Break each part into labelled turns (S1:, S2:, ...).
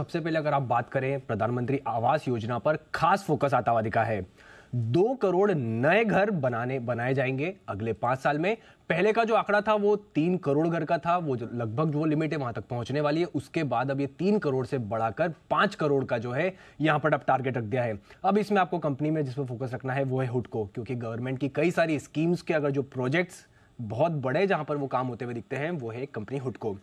S1: सबसे पहले अगर आप बात करें प्रधानमंत्री आवास योजना पर खास फोकस आता हुआ दिखा है दो करोड़ नए घर बनाने बनाए जाएंगे अगले पांच साल में पहले का जो आंकड़ा था वो तीन करोड़ घर का था वो जो लगभग जो लिमिट है वहां तक पहुंचने वाली है उसके बाद अब ये तीन करोड़ से बढ़ाकर पांच करोड़ का जो है यहां पर अब टारगेट रख दिया है अब इसमें आपको कंपनी में जिस पर फोकस रखना है वो है हुडको क्योंकि गवर्नमेंट की कई सारी स्कीम्स के अगर जो प्रोजेक्ट्स बहुत बड़े जहां पर वो काम होते हुए दिखते हैं वो है कंपनी हुडको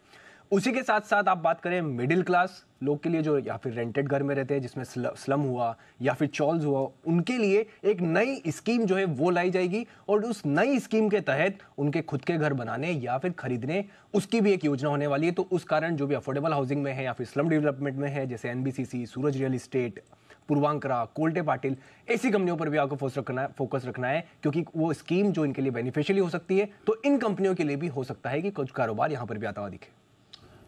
S1: उसी के साथ साथ आप बात करें मिडिल क्लास लोग के लिए जो या फिर रेंटेड घर में रहते हैं जिसमें स्लम हुआ या फिर चॉल्स हुआ उनके लिए एक नई स्कीम जो है वो लाई जाएगी और उस नई स्कीम के तहत उनके खुद के घर बनाने या फिर खरीदने उसकी भी एक योजना होने वाली है तो उस कारण जो भी अफोर्डेबल हाउसिंग में है या फिर स्लम डेवलपमेंट में है जैसे NBCC Suraj real estate Puravankara Kolte Patil ऐसी कंपनियों पर भी आपको फोकस रखना है फोकस रखना है क्योंकि वो स्कीम जो इनके लिए बेनिफिशियली हो सकती है तो इन कंपनियों के लिए भी हो सकता है कि कुछ कारोबार यहाँ पर भी आता हुआ दिखे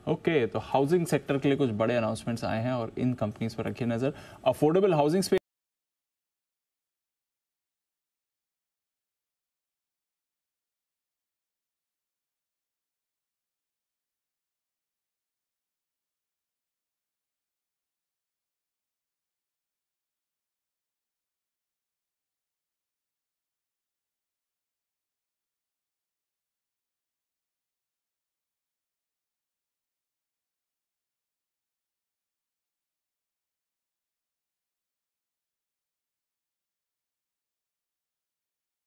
S1: ओके okay, तो हाउसिंग सेक्टर के लिए कुछ बड़े अनाउंसमेंट्स आए हैं और इन कंपनीज पर रखिए नज़र अफोर्डेबल हाउसिंग